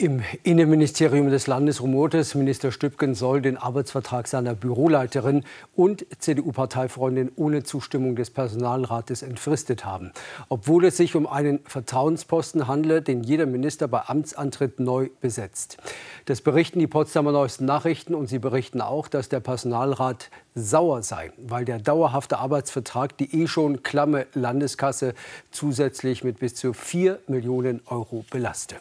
Im Innenministerium des Landes rumortes Minister Stübken soll den Arbeitsvertrag seiner Büroleiterin und CDU-Parteifreundin ohne Zustimmung des Personalrates entfristet haben. Obwohl es sich um einen Vertrauensposten handle, den jeder Minister bei Amtsantritt neu besetzt. Das berichten die Potsdamer Neuesten Nachrichten und sie berichten auch, dass der Personalrat sauer sei, weil der dauerhafte Arbeitsvertrag die eh schon klamme Landeskasse zusätzlich mit bis zu 4 Millionen Euro belaste.